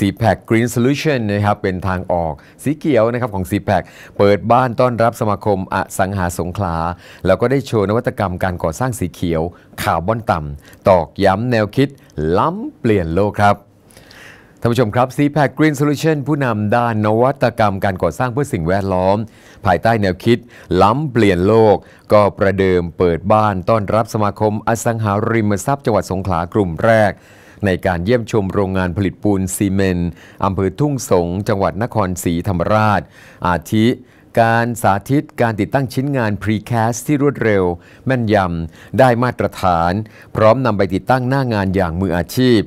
ซีแพคกรีนโซลูชันนะครับเป็นทางออกสีเขียวนะครับของีแพคเปิดบ้านต้อนรับสมาคมอสังหาสงขาแล้วก็ได้โชว์นวัตกรรมการก่อสร้างสีเขียวคาร์บอนต่ำตอกย้ำแนวคิด ล้ำเปลี่ยนโลกครับท่านผู้ชมครับ c p a c Green Solution ผู้นำด้านนวัตกรรม การก่อสร้างเพื่อสิ่งแวดล้อม ภายใต้แนวคิดล้ำเปลี่ยนโลก ก็ประเดิมเปิดบ้านต้อนรับสมาคมอสังหาริมทรัพย์จังหวัดสงขลากลุ่มแรกในการเยี่ยมชมโรงงานผลิตปูนซีเมนต์อำเภอทุ่งสง จังหวัดนครศรีธรรมราช อาทิการสาธิตการติดตั้งชิ้นงาน Precast ที่รวดเร็ว แม่นยำ ได้มาตรฐาน พร้อมนำไปติดตั้งหน้างานอย่างมืออาชีพ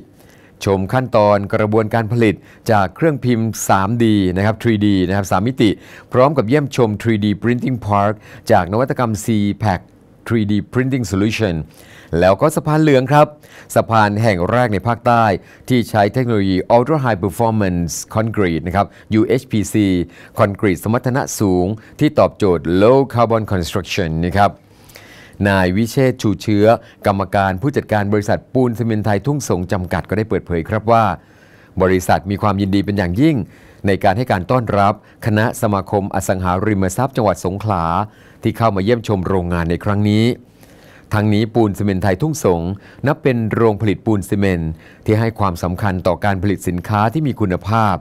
ชมขั้นตอนกระบวนการผลิตจากเครื่องพิมพ์ 3D นะครับ 3D นะครับ3มิติ พร้อมกับเยี่ยมชม 3D Printing Park จากนวัตกรรม c p a c 3D Printing Solution แล้วก็สะพานเหลืองครับ สะพานแห่งแรกในภาคใต้ที่ใช้เทคโนโลยี Ultra High Performance Concrete นะครับ UHPC คอนกรีตสมรรถนะสูงที่ตอบโจทย์ Low Carbon Construction นะครับ นายวิเชษชูเชื้อ กรรมการผู้จัดการบริษัทปูนซีเมนไทยทุ่งสงจำกัด ก็ได้เปิดเผยครับว่า บริษัทมีความยินดีเป็นอย่างยิ่ง ในการให้การต้อนรับคณะสมาคมอสังหาริมทรัพย์จังหวัดสงขลาที่เข้ามาเยี่ยมชมโรงงานในครั้งนี้ทั้งนี้ปูนซีเมนไทยทุ่งสงนับเป็นโรงผลิตปูนซีเมนที่ให้ความสำคัญต่อการผลิตสินค้าที่มีคุณภาพ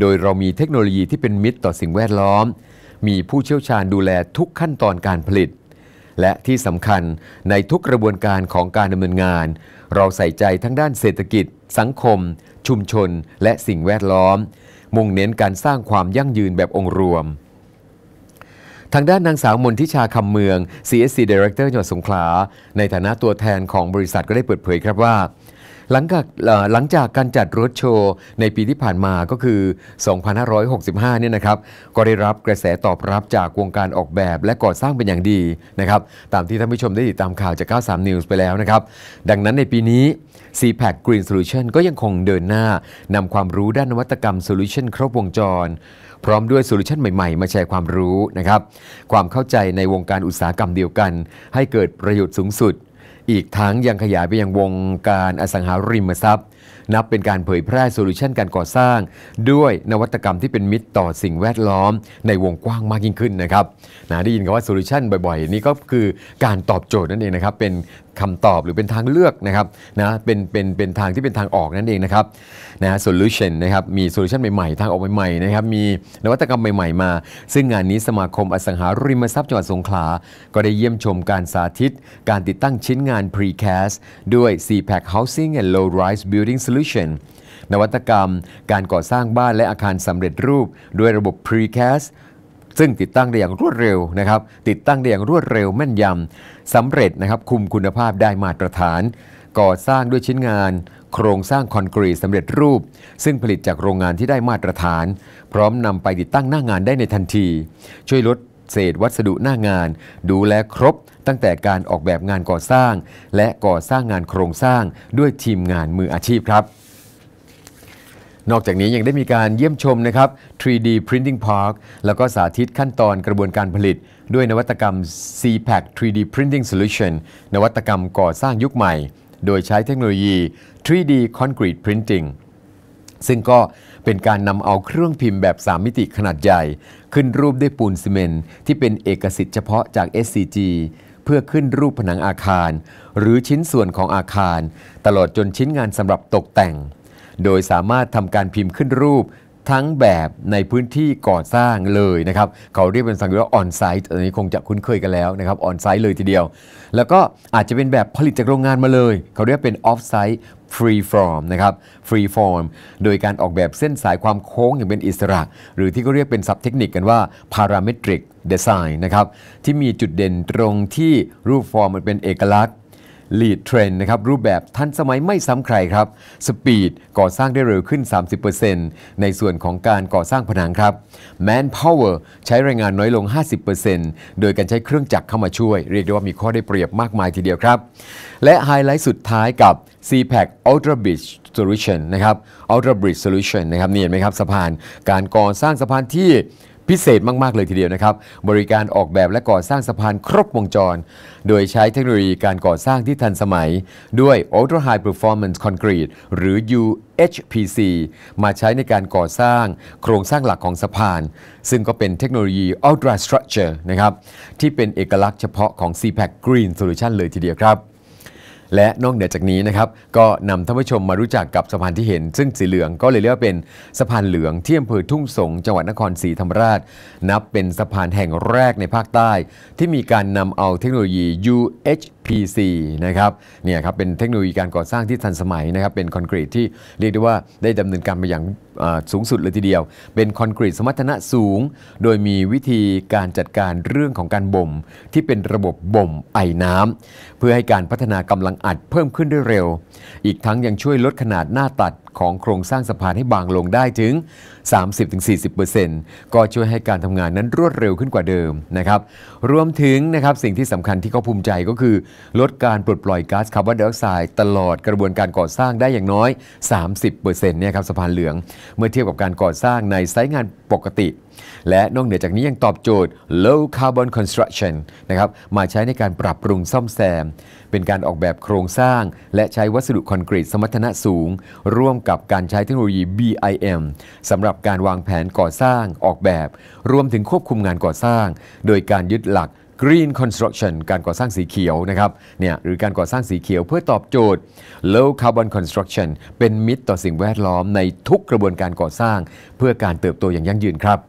โดยเรามีเทคโนโลยีที่เป็นมิตรต่อสิ่งแวดล้อม มีผู้เชี่ยวชาญดูแลทุกขั้นตอนการผลิต และที่สำคัญในทุกกระบวนการของการดำเนินงาน เราใส่ใจทั้งด้านเศรษฐกิจ สังคม ชุมชน และสิ่งแวดล้อม มุ่งเน้นการสร้างความยั่งยืนแบบองค์รวมทางด้านนางสาวมนทิชาคำเมือง CSC Director จังหวัดสงขลา ในฐานะตัวแทนของบริษัทก็ได้เปิดเผยครับว่าหลังจากหลังจากการจัดรถโชว์ในปีที่ผ่านมาก็คือ 2565 เนี่ยนะครับ ก็ได้รับกระแสตอบรับจากวงการออกแบบ และก่อสร้างเป็นอย่างดีนะครับ ตามที่ท่านผู้ชมได้ติดตามข่าวจาก 93 News ไปแล้วนะครับ ดังนั้นในปีนี้ c p a c Green Solution ก็ยังคงเดินหน้านำความรู้ด้านนวัตกรรมโซลูชันครบวงจร พร้อมด้วยโซลูชันใหม่ๆ มาแชร์ความรู้นะครับ ความเข้าใจในวงการอุตสาหกรรมเดียวกัน ให้เกิดประโยชน์สูงสุดอีกทั้งยังขยายไปยังวงการอสังหาริมทรัพย์นับเป็นการเผยแพร่โซลูชันการก่อสร้าง ด้วยนวัตกรรมที่เป็นมิตรต่อสิ่งแวดล้อมในวงกว้างมากยิ่งขึ้นนะครับนะได้ยินคำว่าโซลูชันบ่อยๆนี่ก็คือการตอบโจทย์นั่นเองนะครับเป็นคำตอบหรือเป็นทางเลือกนะครับนะเป็นเป็นเป็นทางที่เป็นทางออกนั่นเองนะครับนะโซลูชันนะครับมีโซลูชันใหม่ๆทางออกใหม่ๆนะครับมีนวัตกรรมใหม่ๆมาซึ่งงานนี้สมาคมอสังหาริมทรัพย์จังหวัดสงขลาก็ได้เยี่ยมชมการสาธิต การติดตั้งชิ้นงาน Precast ด้วย c p a c Housing and Low Rise Building Building Solution นวัตกรรมการก่อสร้างบ้านและอาคารสำเร็จรูปด้วยระบบ Precast ซึ่งติดตั้งได้อย่างรวดเร็วนะครับติดตั้งได้อย่างรวดเร็วแม่นยำสำเร็จนะครับคุมคุณภาพได้มาตรฐาน ก่อสร้างด้วยชิ้นงาน โครงสร้างคอนกรีตสำเร็จรูป ซึ่งผลิตจากโรงงานที่ได้มาตรฐาน พร้อมนำไปติดตั้งหน้างงานได้ในทันที ช่วยลดเศษวัสดุหน้างานดูแลครบตั้งแต่การออกแบบงานก่อสร้าง และก่อสร้างงานโครงสร้างด้วยทีมงานมืออาชีพครับ นอกจากนี้ยังได้มีการเยี่ยมชมนะครับ 3D Printing Park แล้วก็สาธิตขั้นตอนกระบวนการผลิตด้วยนวัตกรรม CPAC 3D Printing Solution นวัตกรรมก่อสร้างยุคใหม่ โดยใช้เทคโนโลยี 3D Concrete Printing ซึ่งก็เป็นการนำเอาเครื่องพิมพ์แบบ3มิติขนาดใหญ่ขึ้นรูปด้วยปูนซีเมนต์ที่เป็นเอกสิทธิ์เฉพาะจาก SCG เพื่อขึ้นรูปผนังอาคาร หรือชิ้นส่วนของอาคาร ตลอดจนชิ้นงานสำหรับตกแต่ง โดยสามารถทำการพิมพ์ขึ้นรูปทั้งแบบในพื้นที่ก่อสร้างเลยนะครับเขาเรียกเป็นสังเกตว่าออนไซต์อันนี้คงจะคุ้นเคยกันแล้วนะครับออนไซต์เลยทีเดียว แล้วก็อาจจะเป็นแบบผลิตจากโรงงานมาเลย เขาเรียกเป็นออฟไซต์ฟรีฟอร์มนะครับฟรีฟอร์มโดยการออกแบบเส้นสายความโค้งอย่างเป็นอิสระ หรือที่เขาเรียกเป็นศัพท์เทคนิคกันว่าพาราม e t r ร c d e ไซน์นะครับที่มีจุดเด่นตรงที่รูปฟอร์มมันเป็นเอกลักษณ์ Lead Trend นะครับรูปแบบทันสมัยไม่ซ้ำใครครับสปีดก่อสร้างได้เร็วขึ้น 30%ในส่วนของการก่อสร้างผนังครับ Manpower ใช้แรงงานน้อยลง 50%โดยการใช้เครื่องจักรเข้ามาช่วยเรียกได้ว่ามีข้อได้เปรียบมากมายทีเดียวครับ และไฮไลท์สุดท้ายกับ c p a c Ultra Bridge Solution นะครับ Ultra Bridge Solution นะครับ นี่เห็นไหมครับสะพานการก่อสร้างสะพานที่พิเศษมาก ๆ เลยทีเดียวนะครับ บริการออกแบบและก่อสร้างสะพานครบวงจร โดยใช้เทคโนโลยีการก่อสร้างที่ทันสมัย ด้วย Ultra High Performance Concrete หรือ UHPC มาใช้ในการก่อสร้างโครงสร้างหลักของสะพาน ซึ่งก็เป็นเทคโนโลยี Ultra Structure นะครับ ที่เป็นเอกลักษณ์เฉพาะของ CPAC Green Solution เลยทีเดียวครับและนอกเหนือจากนี้นะครับก็นำท่านผู้ชมมารู้จักกับสะพานที่เห็น ซึ่งสีเหลืองก็เลยเรียกว่าเป็นสะพานเหลือง ที่อำเภอทุ่งสง จังหวัดนครศรีธรรมราช นับเป็นสะพานแห่งแรกในภาคใต้ ที่มีการนำเอาเทคโนโลยี UHPC นะครับเนี่ยครับเป็นเทคโนโลยีการก่อสร้างที่ทันสมัยนะครับเป็นคอนกรีตที่เรียกได้ว่าได้ดำเนินการมาอย่างสูงสุดเลยทีเดียว เป็นคอนกรีตสมรรถนะสูง โดยมีวิธีการจัดการเรื่องของการบ่มที่เป็นระบบบ่มไอน้ำเพื่อให้การพัฒนากำลังอัดเพิ่มขึ้นด้วยเร็ว อีกทั้งยังช่วยลดขนาดหน้าตัดของโครงสร้างสะพานให้บางลงได้ถึง 30-40%ก็ช่วยให้การทำงานนั้นรวดเร็วขึ้นกว่าเดิมนะครับ รวมถึงนะครับสิ่งที่สำคัญที่เขาภูมิใจก็คือ ลดการปลดปล่อยก๊าซคาร์บอนไดออกไซด์ตลอดกระบวนการก่อสร้างได้อย่างน้อย 30%เนี่ยครับสะพานเหลือง เมื่อเทียบกับการก่อสร้างในไซต์งานปกติและนอกเหนือจากนี้ยังตอบโจทย์ low carbon construction นะครับ มาใช้ในการปรับปรุงซ่อมแซม เป็นการออกแบบโครงสร้าง และใช้วัสดุคอนกรีตสมรรถนะสูง ร่วมกับการใช้เทคโนโลยี BIM สำหรับการวางแผนก่อสร้างออกแบบ รวมถึงควบคุมงานก่อสร้าง โดยการยึดหลัก Green Construction การก่อสร้างสีเขียวนะครับ เนี่ย หรือการก่อสร้างสีเขียวเพื่อตอบโจทย์ Low Carbon Construction เป็นมิตรต่อสิ่งแวดล้อม ในทุกกระบวนการก่อสร้าง เพื่อการเติบโตอย่างยั่งยืนครับ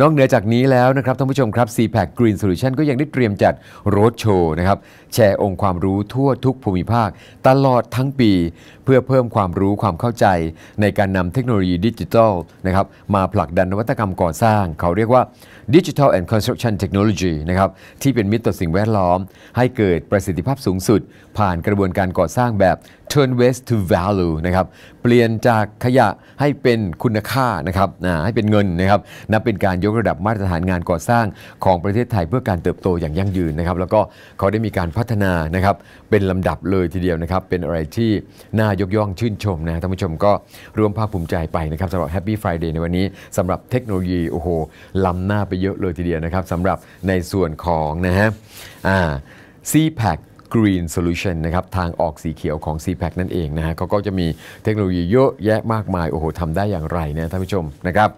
นอกเหนือจากนี้แล้วนะครับท่านผู้ชมครับ CPAC Green Solution ก็ยังได้เตรียมจัดโรดโชว์นะครับแชร์องค์ความรู้ทั่วทุกภูมิภาคตลอดทั้งปี เพื่อเพิ่มความรู้ความเข้าใจในการนำเทคโนโลยีดิจิทัลนะครับมาผลักดันนวัตกรรมก่อสร้าง เขาเรียกว่า Digital and Construction Technology นะครับที่เป็นมิตรต่อสิ่งแวดล้อม ให้เกิดประสิทธิภาพสูงสุดผ่านกระบวนการก่อสร้างแบบ turn waste to value นะครับเปลี่ยนจากขยะให้เป็นคุณค่านะครับให้เป็นเงินนะครับนับเป็นการยกระดับมาตรฐานงานก่อสร้างของประเทศไทยเพื่อการเติบโตอย่างยั่งยืนนะครับแล้วก็เขาได้มีการพัฒนานะครับเป็นลำดับเลยทีเดียวนะครับเป็นอะไรที่น่ายกย่องชื่นชมนะท่านผู้ชมก็ร่วมภาคภูมิใจไปนะครับสำหรับ Happy Friday ในวันนี้สำหรับเทคโนโลยีโอ้โหล้ำหน้าไปเยอะเลยทีเดียวนะครับสำหรับในส่วนของนะฮะ CPAC Green Solution นะครับทางออกสีเขียวของ c p a c นั่นเองนะฮะเขาก็จะมีเทคโนโลยีเยอะแยะมากมาย โอ้โหทำได้อย่างไรนะท่านผู้ชมนะครับ